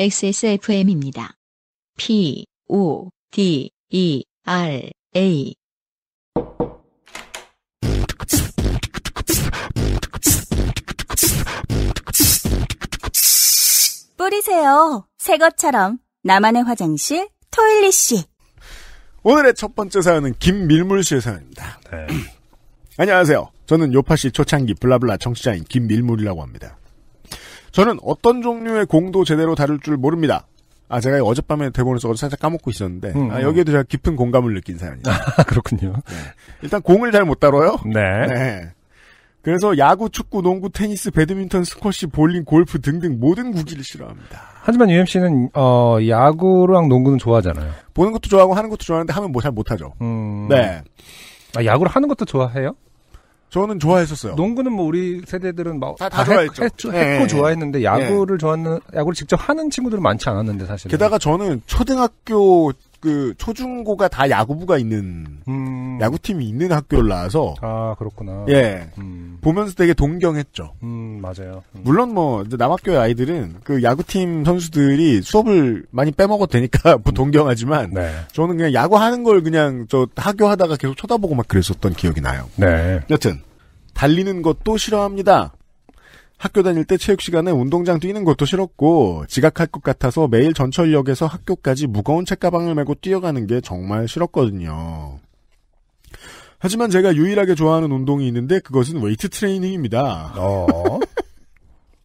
XSFM입니다. P, O, D, E, R, A. 뿌리세요. 새 것처럼. 나만의 화장실, 토일리 씨. 오늘의 첫 번째 사연은 김밀물 씨의 사연입니다. 네. 안녕하세요. 저는 요파 씨 초창기 블라블라 청취자인 김밀물이라고 합니다. 저는 어떤 종류의 공도 제대로 다룰 줄 모릅니다. 아, 제가 어젯밤에 대본을 써서 살짝 까먹고 있었는데, 음, 아, 여기에도 제가 깊은 공감을 느낀 사연이에요. 아, 그렇군요. 네. 일단 공을 잘 못 다뤄요. 네. 네. 그래서 야구, 축구, 농구, 테니스, 배드민턴, 스쿼시, 볼링, 골프 등등 모든 구기를 싫어합니다. 하지만 UMC는, 어, 야구랑 농구는 좋아하잖아요. 보는 것도 좋아하고 하는 것도 좋아하는데 하면 뭐 잘 못하죠. 음... 네. 아, 야구를 하는 것도 좋아해요? 저는 좋아했었어요. 농구는 뭐 우리 세대들은 막다 뭐 다 좋아했죠. 했, 예, 고 네. 예, 예. 좋아했는데 야구를 좋아하는 야구를 직접 하는 친구들은 많지 않았는데 사실. 게다가 저는 초등학교 그 초중고가 다 야구부가 있는 음. 야구팀이 있는 학교를 나와서 아 그렇구나 예 음. 보면서 되게 동경했죠 음 맞아요 음. 물론 뭐 이제 남학교 아이들은 그 야구팀 선수들이 수업을 많이 빼먹어도 되니까 뭐 동경하지만 네. 저는 그냥 야구하는 걸 그냥 저 학교하다가 계속 쳐다보고 막 그랬었던 기억이 나요 네 여튼 달리는 것도 싫어합니다 학교 다닐 때 체육 시간에 운동장 뛰는 것도 싫었고 지각할 것 같아서 매일 전철역에서 학교까지 무거운 책가방을 메고 뛰어가는 게 정말 싫었거든요. 하지만 제가 유일하게 좋아하는 운동이 있는데 그것은 웨이트 트레이닝입니다. 어.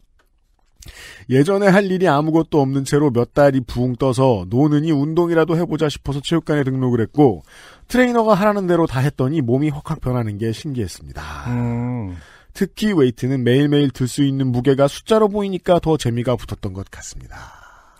예전에 할 일이 아무것도 없는 채로 몇 달이 부웅 떠서 노느니 운동이라도 해보자 싶어서 체육관에 등록을 했고 트레이너가 하라는 대로 다 했더니 몸이 확확 변하는 게 신기했습니다. 음. 특히 웨이트는 매일매일 들 수 있는 무게가 숫자로 보이니까 더 재미가 붙었던 것 같습니다.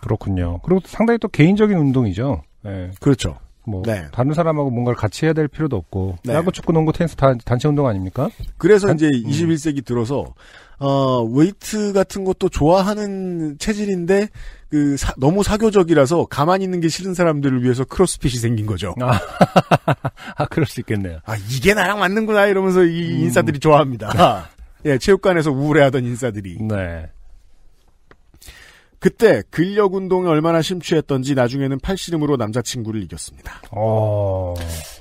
그렇군요. 그리고 상당히 또 개인적인 운동이죠. 네. 그렇죠. 뭐 네. 다른 사람하고 뭔가를 같이 해야 될 필요도 없고 네. 야구, 축구, 농구, 테니스 다 단체 운동 아닙니까? 그래서 단, 이제 21세기 음. 들어서 어, 웨이트 같은 것도 좋아하는 체질인데 그 사, 너무 사교적이라서 가만히 있는 게 싫은 사람들을 위해서 크로스핏이 생긴 거죠. 아, 아 그럴 수 있겠네요. 아 이게 나랑 맞는구나 이러면서 이 음. 인사들이 좋아합니다. 네. 아, 예, 체육관에서 우울해하던 인사들이. 네. 그때 근력 운동에 얼마나 심취했던지 나중에는 팔씨름으로 남자친구를 이겼습니다. 어...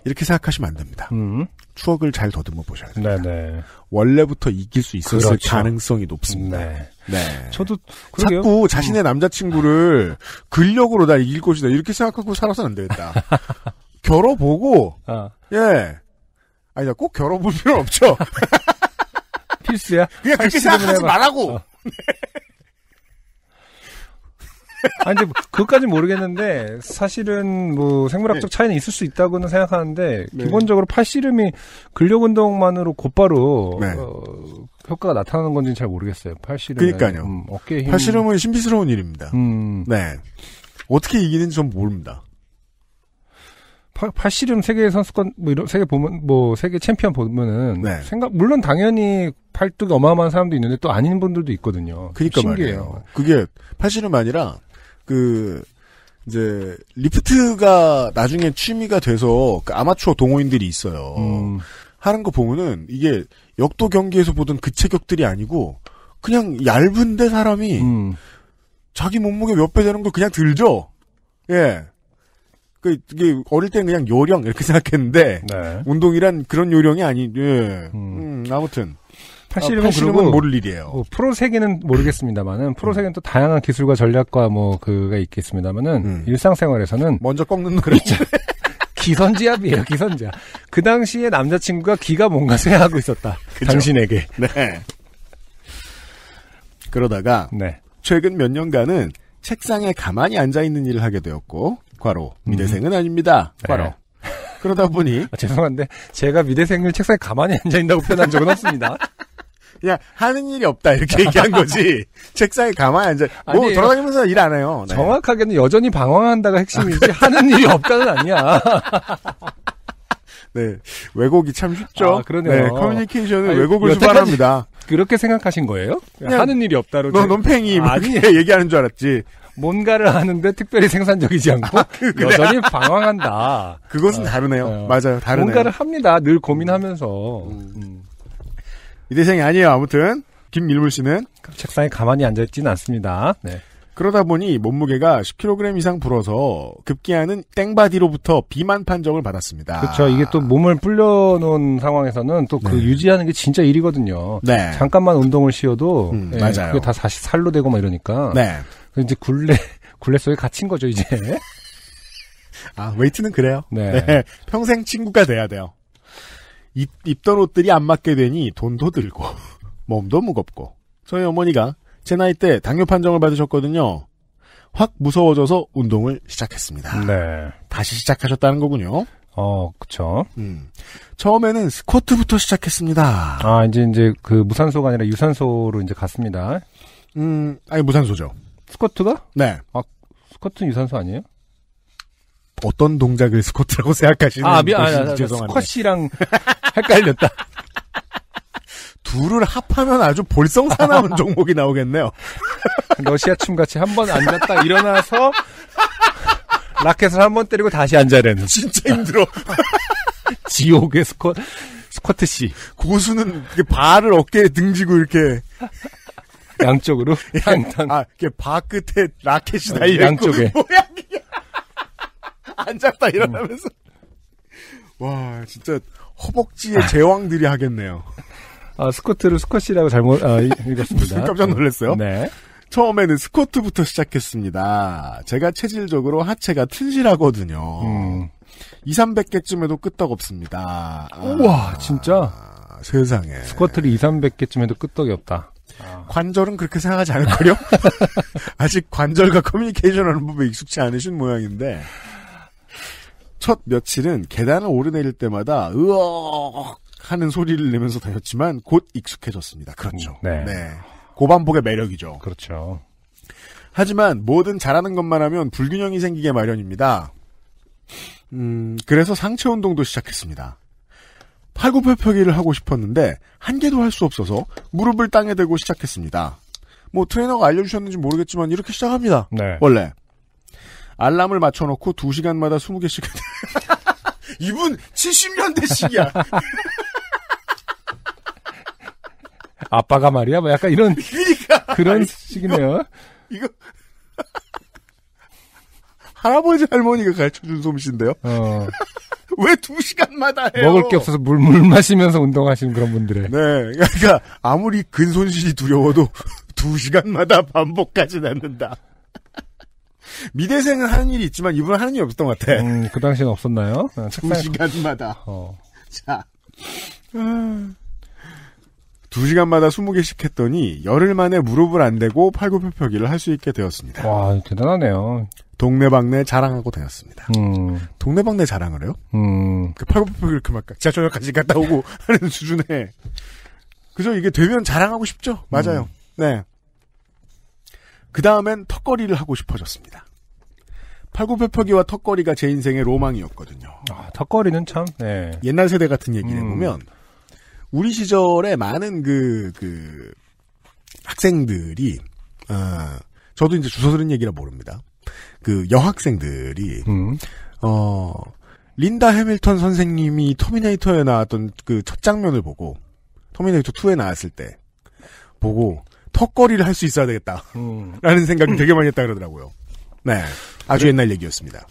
이렇게 생각하시면 안 됩니다. 음... 추억을 잘 더듬어 보셔야 됩니다. 네네. 원래부터 이길 수 있었을 그렇죠. 가능성이 높습니다. 네. 네. 저도 그러게요. 자꾸 자신의 음. 남자친구를 근력으로 다 이길 것이다 이렇게 생각하고 살아서는 안 되겠다. 겨뤄보고 어. 예 아니다 꼭 겨뤄볼 필요 없죠. 필수야. 그냥 그렇게 생각하지 해봐. 말라고. 어. 네. 아니, 근데 뭐 그것까지는 모르겠는데, 사실은 뭐 생물학적 네. 차이는 있을 수 있다고는 생각하는데, 네. 기본적으로 팔씨름이 근력운동만으로 곧바로, 네. 어, 효과가 나타나는 건지는 잘 모르겠어요. 팔씨름. 그니까요. 음, 어깨 힘. 팔씨름은 신비스러운 일입니다. 음. 네. 어떻게 이기는지 전 모릅니다. 팔, 팔씨름 세계 선수권 뭐 이런 세계 보면 뭐 세계 챔피언 보면은 네. 생각 물론 당연히 팔뚝이 어마어마한 사람도 있는데 또 아닌 분들도 있거든요. 그니까 신기해요. 말이에요. 그게 팔씨름 아니라 그 이제 리프트가 나중에 취미가 돼서 그 아마추어 동호인들이 있어요. 음. 하는 거 보면은 이게 역도 경기에서 보던 그 체격들이 아니고 그냥 얇은데 사람이 음. 자기 몸무게 몇 배 되는 걸 그냥 들죠. 예. 그 이게 어릴 때는 그냥 요령 이렇게 생각했는데 네. 운동이란 그런 요령이 아니. 예. 음. 음 아무튼 사실은 아, 80은 그리고 모를 일이에요. 뭐 프로 세계는 모르겠습니다만은 프로 음. 세계는 또 다양한 기술과 전략과 뭐 그가 있겠습니다만은 음. 일상생활에서는 먼저 꺾는 그렇죠. 기선지압이에요, 기선지압. 그 당시에 남자친구가 기가 뭔가 쇠하고 있었다. 그죠? 당신에게. 네. 그러다가 네. 최근 몇 년간은 책상에 가만히 앉아 있는 일을 하게 되었고, 과로 미대생은 음. 아닙니다. 네. 과로. 네. 그러다 보니 아, 죄송한데 제가 미대생을 책상에 가만히 앉아 있다고 표현한 적은 없습니다. 그냥 하는 일이 없다 이렇게 얘기한 거지. 책상에 가만히 앉아. 뭐아니 돌아다니면서 일 안 해요. 네. 정확하게는 여전히 방황한다가 핵심이지 하는 일이 없다는 아니야. 네. 왜곡이 참 쉽죠. 아, 그러네요. 네, 커뮤니케이션은 아니, 왜곡을 수반합니다. 그렇게 생각하신 거예요? 그냥 하는 일이 없다로. 너 논팽이 뭐 아, 아니 얘기하는 줄 알았지. 뭔가를 하는데 특별히 생산적이지 않고 아, 그 여전히 방황한다. 그것은 아, 다르네요. 어. 맞아요. 다르네요. 뭔가를 합니다. 늘 고민하면서. 음. 음. 이대생이 아니에요. 아무튼 김일물 씨는 책상에 가만히 앉아 있지는 않습니다. 네. 그러다 보니 몸무게가 10kg 이상 불어서 급기야는 땡바디로부터 비만 판정을 받았습니다. 그렇죠. 이게 또 몸을 불려놓은 상황에서는 또그 네. 유지하는 게 진짜 일이거든요. 네. 잠깐만 운동을 쉬어도 음, 예, 맞아요. 그게 다 다시 살로 되고 막 이러니까. 네. 이제 굴레 굴레 속에 갇힌 거죠 이제. 아 웨이트는 그래요. 네. 네. 평생 친구가 돼야 돼요. 입, 입던 옷들이 안 맞게 되니 돈도 들고 몸도 무겁고 저희 어머니가 제 나이 때 당뇨 판정을 받으셨거든요. 확 무서워져서 운동을 시작했습니다. 네. 다시 시작하셨다는 거군요. 어, 그쵸. 음. 처음에는 스쿼트부터 시작했습니다. 아, 이제 이제 그 무산소가 아니라 유산소로 이제 갔습니다. 음, 아니 무산소죠. 스쿼트가? 네. 아, 스쿼트는 유산소 아니에요? 어떤 동작을 스쿼트라고 생각하시는 아, 미안, 것인지 아, 아, 아, 죄송합니다. 스쿼시랑 헷갈렸다. 둘을 합하면 아주 볼썽사나운 종목이 나오겠네요. 러시아 춤같이 한 번 앉았다 일어나서 라켓을 한 번 때리고 다시 앉아야 되는. 진짜 힘들어. 지옥의 스쿼, 스쿼트 씨. 고수는 발을 어깨에 등지고 이렇게. 양쪽으로? 예, 탕탕. 아, 이렇게 바 끝에 라켓이 어, 달려있고. 양쪽에. 모양 안 잡다 음. 일어나면서. 와, 진짜 허벅지의 제왕들이 하겠네요. 아, 스쿼트를 스쿼시라고 잘못 아, 읽었습니다. 깜짝 놀랐어요. 네. 처음에는 스쿼트부터 시작했습니다. 제가 체질적으로 하체가 튼실하거든요. 음. 2, 300개쯤에도 끄떡없습니다. 우와, 아, 진짜? 세상에. 스쿼트를 2, 300개쯤에도 끄떡이 없다. 아. 관절은 그렇게 생각하지 않을걸요? 아직 관절과 커뮤니케이션 하는 법에 익숙치 않으신 모양인데. 첫 며칠은 계단을 오르내릴 때마다 으억 하는 소리를 내면서 다녔지만 곧 익숙해졌습니다. 그렇죠. 음, 네. 네. 고반복의 매력이죠. 그렇죠. 하지만 뭐든 잘하는 것만 하면 불균형이 생기게 마련입니다. 음, 그래서 상체 운동도 시작했습니다. 팔굽혀펴기를 하고 싶었는데 한 개도 할 수 없어서 무릎을 땅에 대고 시작했습니다. 뭐 트레이너가 알려주셨는지 모르겠지만 이렇게 시작합니다. 네. 원래 알람을 맞춰놓고 2시간마다 20개씩. 이분 70년대식이야. 아빠가 말이야? 뭐 약간 이런. 그러니까. 그런 아니, 식이네요. 이거. 이거. 할아버지 할머니가 가르쳐준 솜씨인데요. 어. 왜두 시간마다 해요? 먹을 게 없어서 물, 물 마시면서 운동하시는 그런 분들의. 네. 그러니까 아무리 근손실이 두려워도 두 시간마다 반복까지는 않는다. 미대생은 하는 일이 있지만 이분은 하는 일이 없었던 것 같아. 음, 그 당시엔 없었나요? 네, 두 시간마다. 어. 자. 두 시간마다 20개씩 했더니 열흘 만에 무릎을 안 대고 팔굽혀펴기를 할 수 있게 되었습니다. 와, 대단하네요. 동네방네 자랑하고 되었습니다 음. 동네방네 자랑을 해요? 음. 그 팔굽혀펴기를 그만 지하철역까지 갔다 오고 하는 수준에 그죠? 이게 되면 자랑하고 싶죠? 맞아요. 음. 네. 그 다음엔 턱걸이를 하고 싶어졌습니다. 팔굽혀펴기와 턱걸이가 제 인생의 로망이었거든요. 아, 턱걸이는 참, 네. 옛날 세대 같은 얘기를 음. 해보면, 우리 시절에 많은 그, 그, 학생들이, 아, 저도 이제 주소 들은 얘기라 모릅니다. 그, 여학생들이, 음. 어, 린다 해밀턴 선생님이 터미네이터에 나왔던 그 첫 장면을 보고, 터미네이터 2에 나왔을 때, 보고, 턱걸이를 할 수 있어야 되겠다. 음. 라는 생각이 음. 되게 많이 했다 그러더라고요. 네. 아주 네. 옛날 얘기였습니다.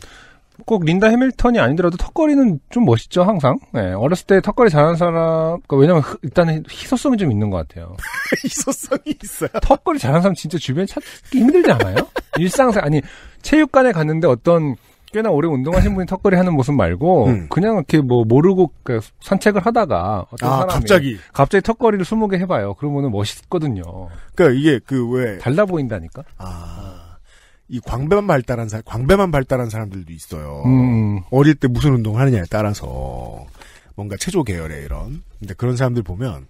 꼭 린다 해밀턴이 아니더라도 턱걸이는 좀 멋있죠, 항상. 네, 어렸을 때 턱걸이 잘하는 사람, 그니까 왜냐면 일단은 희소성이 좀 있는 것 같아요. 희소성이 있어요? 턱걸이 잘하는 사람 진짜 주변에 찾기 힘들지 않아요? 일상생, 아니, 체육관에 갔는데 어떤 꽤나 오래 운동하신 분이 턱걸이 하는 모습 말고 음. 그냥 이렇게 뭐 모르고 그 산책을 하다가 어떤 아, 사람이 갑자기 갑자기 턱걸이를 20개 해봐요. 그러면은 멋있거든요. 그러니까 이게 그 왜 달라 보인다니까. 아. 이 광배만 발달한 사람 광배만 발달한 사람들도 있어요. 음. 어릴 때 무슨 운동 을 하느냐에 따라서 뭔가 체조 계열의 이런 근데 그런 사람들 보면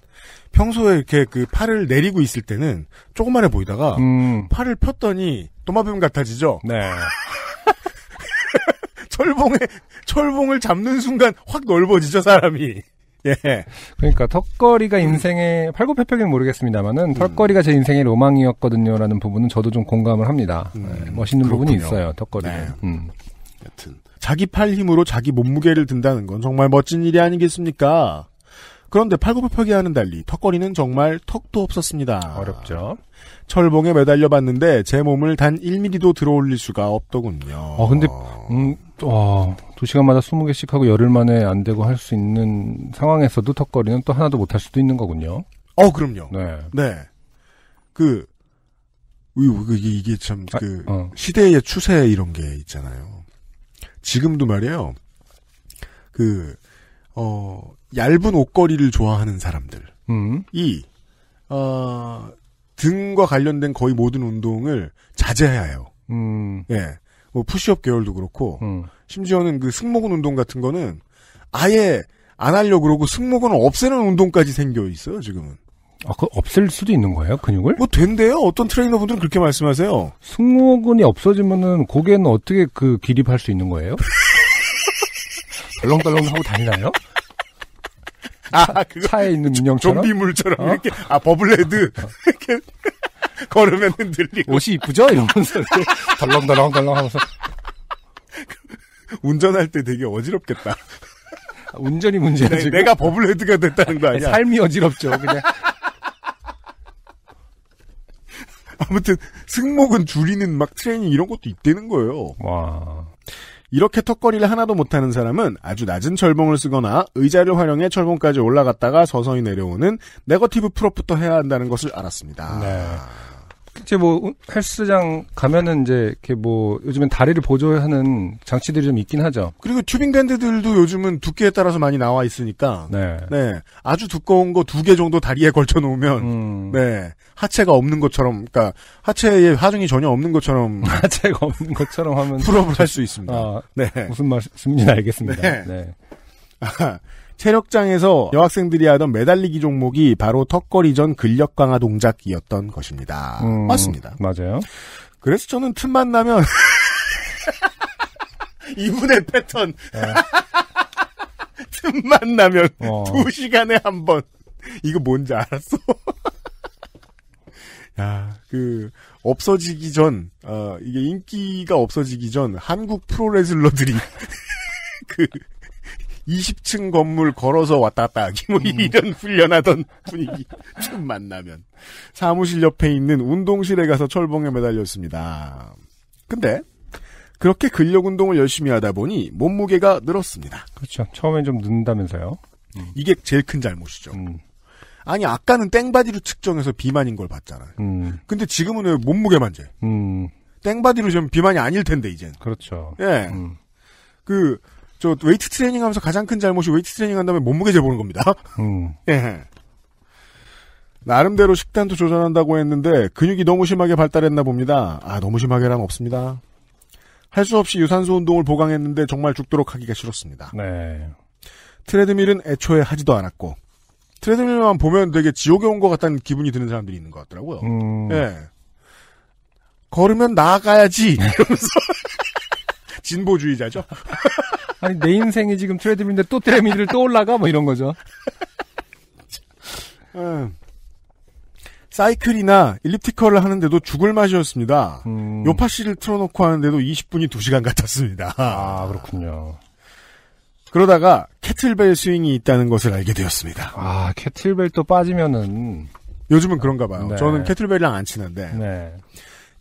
평소에 이렇게 그 팔을 내리고 있을 때는 조그만해 보이다가 음. 팔을 폈더니 도마뱀 같아지죠. 네. 철봉에 철봉을 잡는 순간 확 넓어지죠 사람이. 예. 그러니까 턱걸이가 음. 인생의 팔굽혀펴기는 모르겠습니다만은 음. 턱걸이가 제 인생의 로망이었거든요라는 부분은 저도 좀 공감을 합니다. 음. 네, 멋있는 그렇군요. 부분이 있어요. 턱걸이. 네. 음. 여튼 자기 팔 힘으로 자기 몸무게를 든다는 건 정말 멋진 일이 아니겠습니까? 그런데 팔굽혀펴기하는 달리 턱걸이는 정말 턱도 없었습니다. 어렵죠. 철봉에 매달려 봤는데 제 몸을 단 1mm도 들어올릴 수가 없더군요. 아 근데 음, 와, 2시간마다 20개씩 하고 열흘 만에 안 되고 할 수 있는 상황에서도 턱걸이는 또 하나도 못할 수도 있는 거군요. 어, 그럼요. 네. 네. 그, 이게, 이게 참, 아, 그, 어. 시대의 추세 이런 게 있잖아요. 지금도 말이에요. 그, 어, 얇은 옷걸이를 좋아하는 사람들. 음. 어, 등과 관련된 거의 모든 운동을 자제해야 해요. 음. 예. 뭐, 푸시업 계열도 그렇고, 음. 심지어는 그 승모근 운동 같은 거는 아예 안 하려고 그러고 승모근을 없애는 운동까지 생겨 있어요, 지금은. 아, 그 없앨 수도 있는 거예요, 근육을? 뭐 된대요. 어떤 트레이너분들은 그렇게 말씀하세요. 승모근이 없어지면은 고개는 어떻게 그 기립할 수 있는 거예요? 덜렁덜렁 하고 다니나요? 아, 그 차에 있는 인형처럼 좀비물처럼 어? 이렇게 아 버블레드 이렇게 걸으면 흔들리고 옷이 이쁘죠 이러면서 덜렁덜렁덜렁 하면서 운전할 때 되게 어지럽겠다. 아, 운전이 문제야 네, 지 내가 버블헤드가 됐다는 거 아니야? 삶이 어지럽죠. 그냥. 아무튼 승모근 줄이는 막 트레이닝 이런 것도 있다는 거예요. 와. 이렇게 턱걸이를 하나도 못하는 사람은 아주 낮은 철봉을 쓰거나 의자를 활용해 철봉까지 올라갔다가 서서히 내려오는 네거티브 프로프터 해야 한다는 것을 알았습니다. 네. 이제 뭐 헬스장 가면은 이제 이렇게 뭐 요즘엔 다리를 보조하는 장치들이 좀 있긴 하죠. 그리고 튜빙 밴드들도 요즘은 두께에 따라서 많이 나와 있으니까 네, 네 아주 두꺼운 거 두 개 정도 다리에 걸쳐 놓으면 음. 네 하체가 없는 것처럼 그러니까 하체에 하중이 전혀 없는 것처럼 하체가 없는 것처럼 하면 풀업을 할 수 있습니다. 아, 네 무슨 말씀인지 알겠습니다. 네. 네. 아, 체력장에서 여학생들이 하던 매달리기 종목이 바로 턱걸이전 근력 강화 동작이었던 것입니다. 음, 맞습니다. 맞아요. 그래서 저는 틈만 나면 이분의 패턴 틈만 네. 나면 어. 두 시간에 한 번 이거 뭔지 알았어. 야, 그 없어지기 전, 어, 이게 인기가 없어지기 전 한국 프로레슬러들이 그 20층 건물 걸어서 왔다 갔다 하기 뭐 음. 이런 훈련하던 분위기 좀 만나면 사무실 옆에 있는 운동실에 가서 철봉에 매달렸습니다. 근데 그렇게 근력 운동을 열심히 하다 보니 몸무게가 늘었습니다. 그렇죠. 처음엔 좀 는다면서요. 음. 이게 제일 큰 잘못이죠. 음. 아니 아까는 땡바디로 측정해서 비만인 걸 봤잖아요. 음. 근데 지금은 왜 몸무게만 재? 음. 땡바디로 좀 비만이 아닐 텐데 이젠. 그렇죠. 예. 음. 그저 웨이트 트레이닝 하면서 가장 큰 잘못이 웨이트 트레이닝 한 다음에 몸무게 재보는 겁니다. 음. 예. 나름대로 식단도 조절한다고 했는데 근육이 너무 심하게 발달했나 봅니다. 아 너무 심하게란 없습니다. 할 수 없이 유산소 운동을 보강했는데 정말 죽도록 하기가 싫었습니다. 네. 트레드밀은 애초에 하지도 않았고 트레드밀만 보면 되게 지옥에 온 것 같다는 기분이 드는 사람들이 있는 것 같더라고요. 음. 예. 걸으면 나아가야지 이러면서 진보주의자죠. 아니 내 인생이 지금 트레드밀인데 또 트레미드를 또 올라가 뭐 이런 거죠. 네. 사이클이나 일리티컬을 하는데도 죽을 맛이었습니다. 음. 요파 씨를 틀어놓고 하는데도 20분이 2시간 같았습니다. 아, 그렇군요. 그러다가 캐틀벨 스윙이 있다는 것을 알게 되었습니다. 아, 캐틀벨 또 빠지면은. 요즘은 그런가 봐요. 네. 저는 캐틀벨이랑 안친한데 네.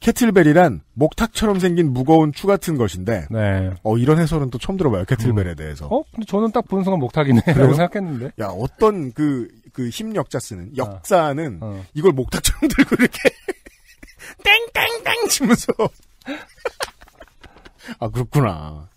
캐틀벨이란 목탁처럼 생긴 무거운 추 같은 것인데 네. 어 이런 해설은 또 처음 들어봐요 캐틀벨에 음. 대해서 어 근데 저는 딱 보는 순간 목탁이네라고 어, 생각했는데 야 어떤 그 그 힘역자 쓰는 아. 역사는 아, 어. 이걸 목탁처럼 들고 이렇게 땡땡땡 치면서 아 그렇구나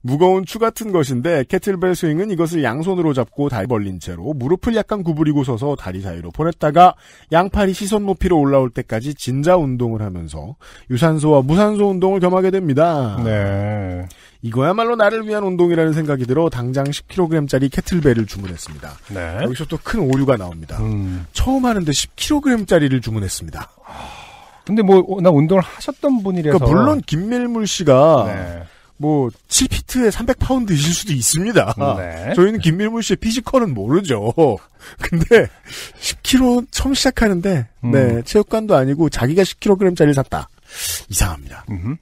무거운 추 같은 것인데 캐틀벨 스윙은 이것을 양손으로 잡고 다리 벌린 채로 무릎을 약간 구부리고 서서 다리 사이로 보냈다가 양팔이 시선 높이로 올라올 때까지 진자 운동을 하면서 유산소와 무산소 운동을 겸하게 됩니다. 네. 이거야말로 나를 위한 운동이라는 생각이 들어 당장 10kg짜리 캐틀벨을 주문했습니다. 네. 여기서 또 큰 오류가 나옵니다. 음. 처음 하는데 10kg짜리를 주문했습니다. 근데 뭐나 어, 운동을 하셨던 분이라서 그러니까 물론 김밀물 씨가 네. 뭐 7피트에 300파운드이실 수도 있습니다. 네. 저희는 김민물 씨의 피지컬은 모르죠. 근데 10kg 처음 시작하는데 음. 네 체육관도 아니고 자기가 10kg짜리를 샀다. 이상합니다. 음.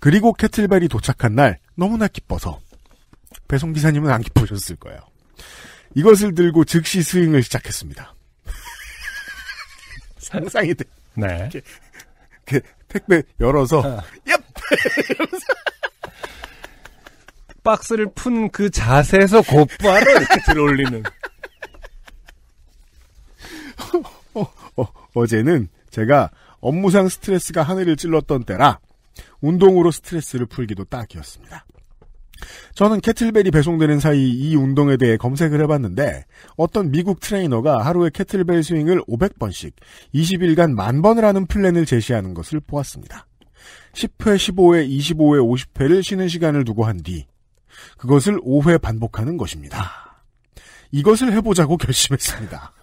그리고 캐틀벨이 도착한 날 너무나 기뻐서 배송 기사님은 안 기뻐셨을 거예요. 이것을 들고 즉시 스윙을 시작했습니다. 상상이 돼. 네. 이렇게, 이렇게 택배 열어서 어. 아. 얍! 이러면서 박스를 푼 그 자세에서 곧바로 이렇게 들어올리는. 어, 어, 어제는 제가 업무상 스트레스가 하늘을 찔렀던 때라 운동으로 스트레스를 풀기도 딱이었습니다. 저는 캐틀벨이 배송되는 사이 이 운동에 대해 검색을 해봤는데 어떤 미국 트레이너가 하루에 캐틀벨 스윙을 500번씩 20일간 만 번을 하는 플랜을 제시하는 것을 보았습니다. 10회, 15회, 25회, 50회를 쉬는 시간을 두고 한뒤 그것을 5회 반복하는 것입니다. 아. 이것을 해보자고 결심했습니다.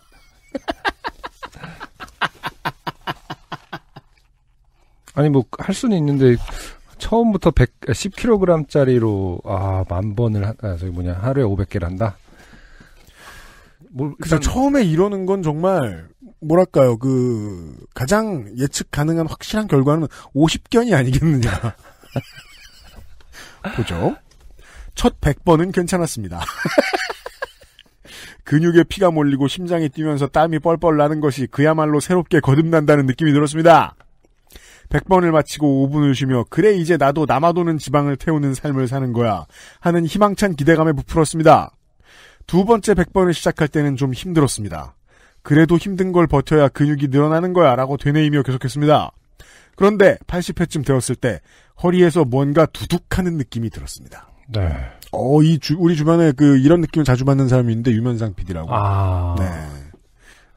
아니 뭐 할 수는 있는데 처음부터 100, 10kg짜리로 아, 아만 번을 하, 아, 저기 뭐냐 하루에 500개를 한다. 뭐, 그래서 처음에 이러는 건 정말 뭐랄까요 그 가장 예측 가능한 확실한 결과는 50견이 아니겠느냐. 보죠. 첫 100번은 괜찮았습니다. 근육에 피가 몰리고 심장이 뛰면서 땀이 뻘뻘 나는 것이 그야말로 새롭게 거듭난다는 느낌이 들었습니다. 100번을 마치고 5분을 쉬며 그래 이제 나도 남아도는 지방을 태우는 삶을 사는 거야 하는 희망찬 기대감에 부풀었습니다. 두 번째 100번을 시작할 때는 좀 힘들었습니다. 그래도 힘든 걸 버텨야 근육이 늘어나는 거야 라고 되뇌이며 계속했습니다. 그런데 80회쯤 되었을 때 허리에서 뭔가 두둑하는 느낌이 들었습니다. 네. 어, 이 주, 우리 주변에 그 이런 느낌을 자주 받는 사람이 있는데 유면상 PD라고. 아. 네.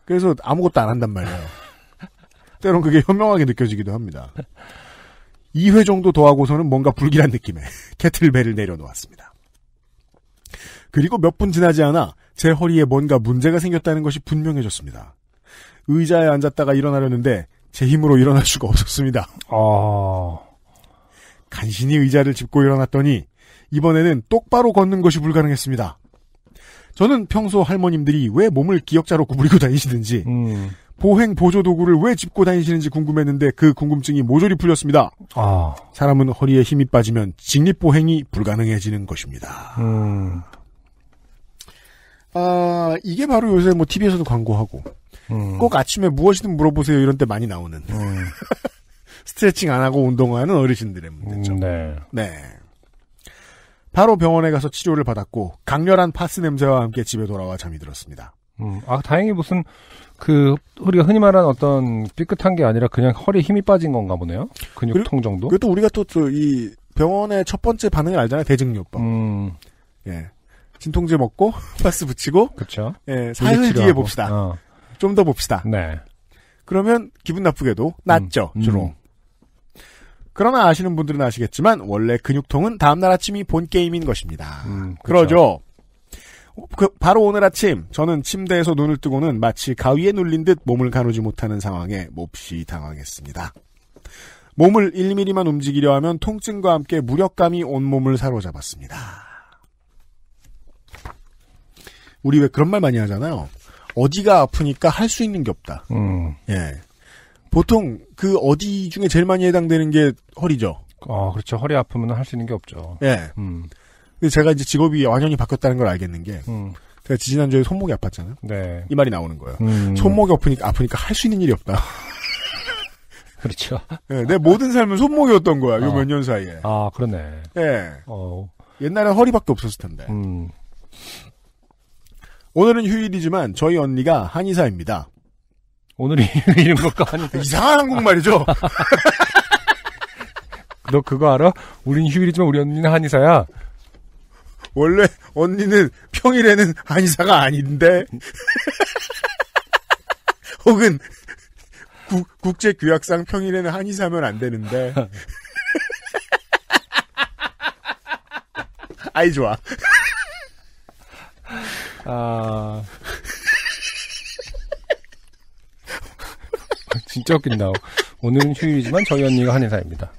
그래서 아무것도 안 한단 말이에요. 때론 그게 현명하게 느껴지기도 합니다. 2회 정도 더 하고서는 뭔가 불길한 느낌에 캐틀벨을 내려놓았습니다. 그리고 몇 분 지나지 않아 제 허리에 뭔가 문제가 생겼다는 것이 분명해졌습니다. 의자에 앉았다가 일어나려는데 제 힘으로 일어날 수가 없었습니다. 아... 간신히 의자를 짚고 일어났더니 이번에는 똑바로 걷는 것이 불가능했습니다. 저는 평소 할머님들이 왜 몸을 기역자로 구부리고 다니시는지 음. 보행 보조 도구를 왜 짚고 다니시는지 궁금했는데 그 궁금증이 모조리 풀렸습니다. 아. 사람은 허리에 힘이 빠지면 직립 보행이 불가능해지는 것입니다. 음. 아 이게 바로 요새 뭐 TV에서도 광고하고 음. 꼭 아침에 무엇이든 물어보세요 이런 때 많이 나오는 음. 스트레칭 안 하고 운동하는 어르신들의 문제죠. 음, 네. 네. 바로 병원에 가서 치료를 받았고 강렬한 파스 냄새와 함께 집에 돌아와 잠이 들었습니다. 음, 아 다행히 무슨 그 우리가 흔히 말하는 어떤 삐끗한 게 아니라 그냥 허리 힘이 빠진 건가 보네요. 근육통 정도. 그리고 또 우리가 또 이 병원의 첫 번째 반응을 알잖아요. 대증요법. 음. 예. 진통제 먹고 파스 붙이고. 그렇죠. 예. 사흘 뒤에 봅시다. 어. 좀 더 봅시다. 네. 그러면 기분 나쁘게도 낫죠 음, 음. 주로. 그러나 아시는 분들은 아시겠지만 원래 근육통은 다음날 아침이 본 게임인 것입니다. 음, 그렇죠. 그러죠. 어, 그 바로 오늘 아침 저는 침대에서 눈을 뜨고는 마치 가위에 눌린 듯 몸을 가누지 못하는 상황에 몹시 당황했습니다. 몸을 1mm만 움직이려 하면 통증과 함께 무력감이 온 몸을 사로잡았습니다. 우리 왜 그런 말 많이 하잖아요. 어디가 아프니까 할 수 있는 게 없다. 음. 예. 보통 그 어디 중에 제일 많이 해당되는 게 허리죠. 아 그렇죠. 허리 아프면 할 수 있는 게 없죠. 예. 음. 근데 제가 이제 직업이 완전히 바뀌었다는 걸 알겠는 게, 음. 제가 지난주에 손목이 아팠잖아요. 네. 이 말이 나오는 거예요. 음. 손목이 아프니까, 아프니까 할 수 있는 일이 없다. 그렇죠. 네, 내 모든 삶은 손목이었던 거야, 어. 요몇 아. 년 사이에. 아, 그러네. 예. 네. 어. 옛날엔 허리밖에 없었을 텐데. 음. 오늘은 휴일이지만 저희 언니가 한의사입니다. 오늘이 이런 것과 이상한 한국말이죠. 너 그거 알아? 우린 휴일이지만 우리 언니는 한의사야. 원래 언니는 평일에는 한의사가 아닌데 혹은 구, 국제 규약상 평일에는 한의사면 안 되는데 아이 좋아. 아 진짜 웃긴다. 오늘은 휴일이지만 저희 언니가 한의사입니다.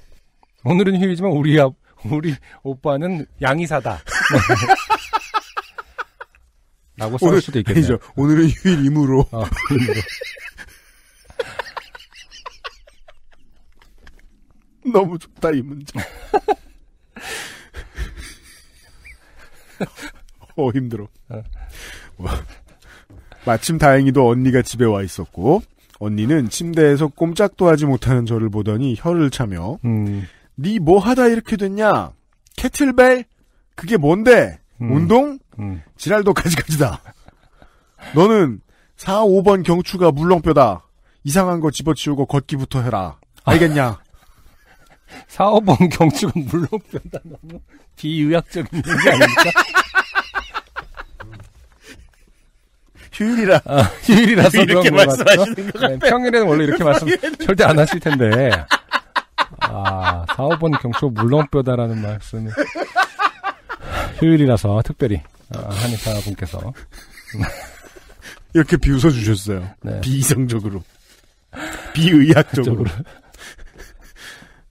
오늘은 휴일이지만 우리 앞, 우리 오빠는 양의사다. 라고 쓸오 수도 있겠네요. 아니죠. 오늘은 휴일이므로. 어, 너무 좋다 이 문제. 어힘들 어. 어. 마침 다행히도 언니가 집에 와 있었고 언니는 침대에서 꼼짝도 하지 못하는 저를 보더니 혀를 차며 음. 네뭐 하다 이렇게 됐냐? 캐틀벨? 그게 뭔데? 음. 운동? 음. 지랄도 가지가지다. 너는 4, 5번 경추가 물렁뼈다. 이상한 거 집어치우고 걷기부터 해라. 알겠냐? 4, 5번 경추가 물렁뼈다. 너무 비유약적인 게 아닙니까? 휴일이라 아, 휴일이라서 이렇게 말씀하시는 것 네, 같아요. 네, 평일에는 원래 이렇게 말씀 절대 안 하실 텐데 아 4, 5번 경초 물렁뼈다라는 말씀이 휴일이라서 특별히 아, 어, 한의사 분께서 이렇게 비웃어 주셨어요. 네. 비이성적으로 비의학적으로.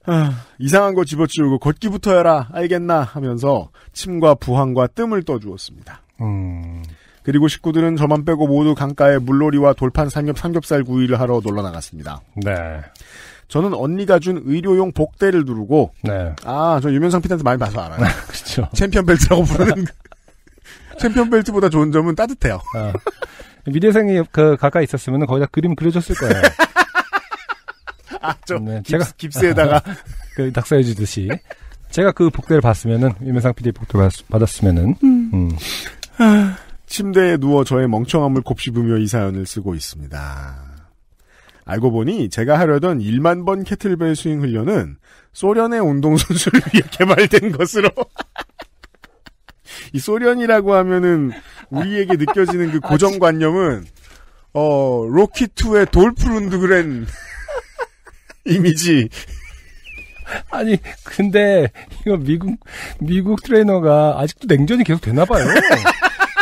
아, 이상한 거 집어치우고 걷기부터 해라 알겠나 하면서 침과 부항과 뜸을 떠주었습니다. 음. 그리고 식구들은 저만 빼고 모두 강가에 물놀이와 돌판 삼겹 삼겹살 구이를 하러 놀러 나갔습니다. 네. 저는 언니가 준 의료용 복대를 누르고 네. 아, 저유명상 피디한테 많이 봐서 알아요. 그렇죠. 챔피언 벨트라고 부르는 그 챔피언 벨트보다 좋은 점은 따뜻해요. 어. 미대생이 그 가까이 있었으면 거기다 그림 그려줬을 거예요. 아, 저 네, 제가 깁스에다가 그 낙서해 주듯이 제가 그 복대를 봤으면은 유명상 PD 복대 받았으면은 음. 음. 아. 침대에 누워 저의 멍청함을 곱씹으며 이 사연을 쓰고 있습니다. 알고 보니 제가 하려던 1만 번 캐틀벨 스윙 훈련은 소련의 운동선수를 위해 개발된 것으로 이 소련이라고 하면은 우리에게 느껴지는 그 고정관념은 어 로키 2의 돌프룬드그랜 이미지 아니 근데 이거 미국 미국 트레이너가 아직도 냉전이 계속 되나 봐요.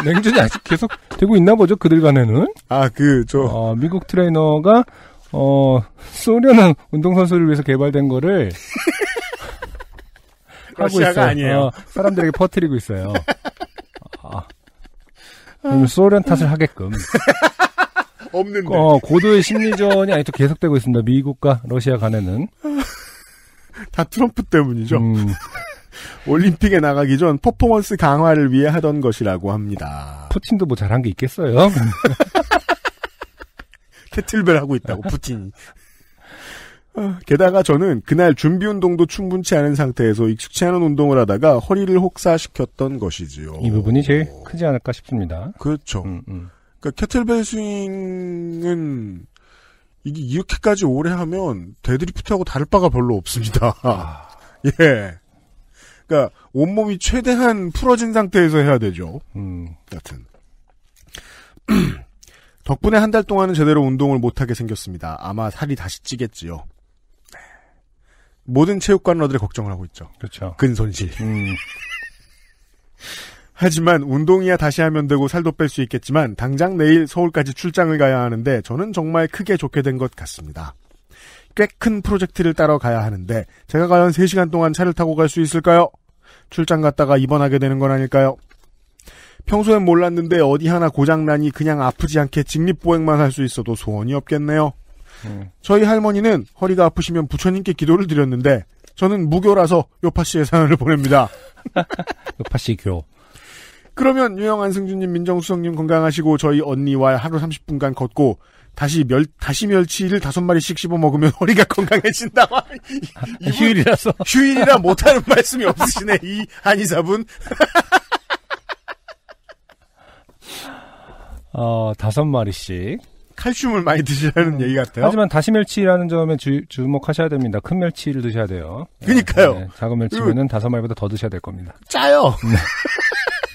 냉전이 아직 계속 되고 있나 보죠 그들 간에는. 아그저 어, 미국 트레이너가 어소련 운동선수를 위해서 개발된 거를 하고 있어요. 아니에요. 어, 사람들에게 퍼뜨리고 있어요. 아, 소련 탓을 하게끔. 없는데. 어, 고도의 심리전이 아직도 계속되고 있습니다. 미국과 러시아 간에는. 다 트럼프 때문이죠. 음, 올림픽에 나가기 전 퍼포먼스 강화를 위해 하던 것이라고 합니다. 푸틴도 뭐 잘한 게 있겠어요? 캐틀벨 하고 있다고 푸틴. 아, 게다가 저는 그날 준비 운동도 충분치 않은 상태에서 익숙치 않은 운동을 하다가 허리를 혹사시켰던 것이지요. 이 부분이 제일 크지 않을까 싶습니다. 그렇죠. 음, 음. 그러니까 캐틀벨 스윙은 이게 이렇게까지 오래 하면 데드리프트하고 다를 바가 별로 없습니다. 아... 예. 그러니까 온몸이 최대한 풀어진 상태에서 해야 되죠. 음, 여튼. 덕분에 한 달 동안은 제대로 운동을 못하게 생겼습니다. 아마 살이 다시 찌겠지요. 모든 체육관러들이 걱정을 하고 있죠. 그렇죠. 근손실. 음. 하지만 운동이야 다시 하면 되고 살도 뺄 수 있겠지만 당장 내일 서울까지 출장을 가야 하는데 저는 정말 크게 좋게 된 것 같습니다. 꽤 큰 프로젝트를 따라 가야 하는데 제가 과연 3시간 동안 차를 타고 갈 수 있을까요? 출장 갔다가 입원하게 되는 건 아닐까요? 평소엔 몰랐는데 어디 하나 고장나니 그냥 아프지 않게 직립보행만 할 수 있어도 소원이 없겠네요. 음. 저희 할머니는 허리가 아프시면 부처님께 기도를 드렸는데 저는 무교라서 요파 씨의 사연을 보냅니다. 요파 씨 교. 그러면 유영안 승준님 민정수석님 건강하시고 저희 언니와 하루 30분간 걷고 다시 멸 다시 멸치를 다섯 마리씩 씹어 먹으면 허리가 건강해진다. 이, 휴일이라서 휴일이라 못하는 말씀이 없으시네 이 한의사분. 어 다섯 마리씩 칼슘을 많이 드시라는 음, 얘기 같아요. 하지만 다시 멸치라는 점에 주, 주목하셔야 됩니다. 큰 멸치를 드셔야 돼요. 그니까요. 네, 작은 멸치면은 다섯 마리보다 더 드셔야 될 겁니다. 짜요.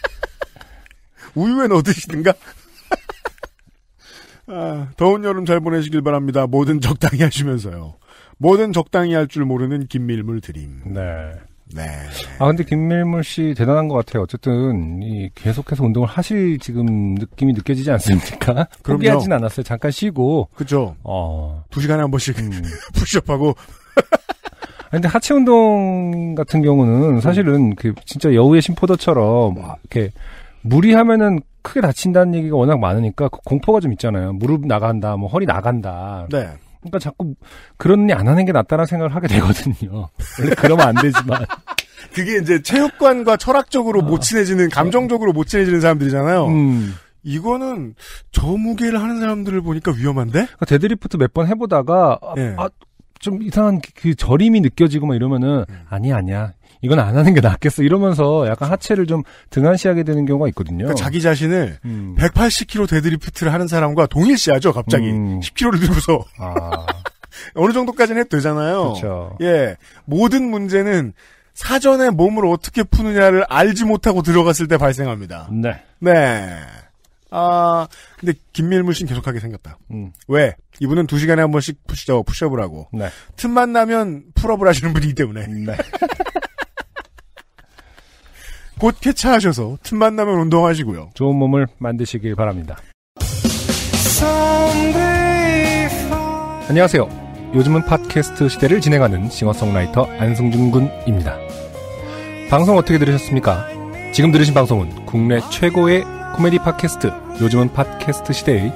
우유에 넣어 드시든가. 아, 더운 여름 잘 보내시길 바랍니다. 뭐든 적당히 하시면서요. 뭐든 적당히 할 줄 모르는 김밀물 드림. 네. 네. 아 근데 김밀물 씨 대단한 것 같아요. 어쨌든 이 계속해서 운동을 하실 지금 느낌이 느껴지지 않습니까? 그럼요. 포기하진 않았어요. 잠깐 쉬고. 그죠. 어. 두 시간에 한 번씩 음. 푸시업하고. 아, 근데 하체 운동 같은 경우는 사실은 그 진짜 여우의 심포도처럼 음. 이렇게 무리하면은 크게 다친다는 얘기가 워낙 많으니까 그 공포가 좀 있잖아요. 무릎 나간다, 뭐 허리 나간다. 네. 그러니까 자꾸 그런 일안 하는 게 낫다라는 생각을 하게 되거든요. 원래 그러면 안 되지만. 그게 이제 체육관과 철학적으로 아, 못 친해지는 감정적으로 못 친해지는 사람들이잖아요. 음. 이거는 저 무게를 하는 사람들을 보니까 위험한데? 그러니까 데드리프트 몇 번 해보다가 아, 네. 아, 좀 이상한 그 저림이 느껴지고 막 이러면은 음. 아니야 아니야 이건 안 하는 게 낫겠어 이러면서 약간 하체를 좀 등한시하게 되는 경우가 있거든요. 그러니까 자기 자신을 음. 180kg 데드리프트를 하는 사람과 동일시하죠. 갑자기 음. 10kg를 들고서. 아. 어느 정도까지는 해도 되잖아요. 그렇죠. 예. 모든 문제는 사전에 몸을 어떻게 푸느냐를 알지 못하고 들어갔을 때 발생합니다. 네. 네. 아, 근데 김밀물 씨는 계속하게 생겼다. 음. 왜? 이분은 두 시간에 한 번씩 푸시업, 푸시업을 하고. 네. 틈만 나면 풀업을 하시는 분이기 때문에. 네. 곧 쾌차하셔서 틈만 나면 운동하시고요. 좋은 몸을 만드시길 바랍니다. 안녕하세요. 요즘은 팟캐스트 시대를 진행하는 싱어송라이터 안승준 군입니다. 방송 어떻게 들으셨습니까? 지금 들으신 방송은 국내 최고의 코미디 팟캐스트 요즘은 팟캐스트 시대의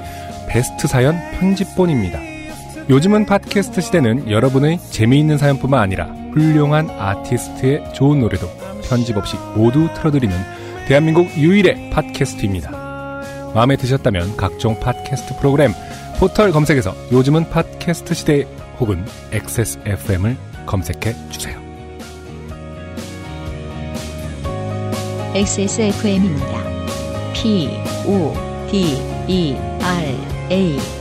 베스트 사연 편집본입니다. 요즘은 팟캐스트 시대는 여러분의 재미있는 사연뿐만 아니라 훌륭한 아티스트의 좋은 노래도 편집 없이 모두 틀어드리는 대한민국 유일의 팟캐스트입니다. 마음에 드셨다면 각종 팟캐스트 프로그램 포털 검색에서 요즘은 팟캐스트 시대 혹은 XSFM을 검색해 주세요. XSFM입니다. P O D E R A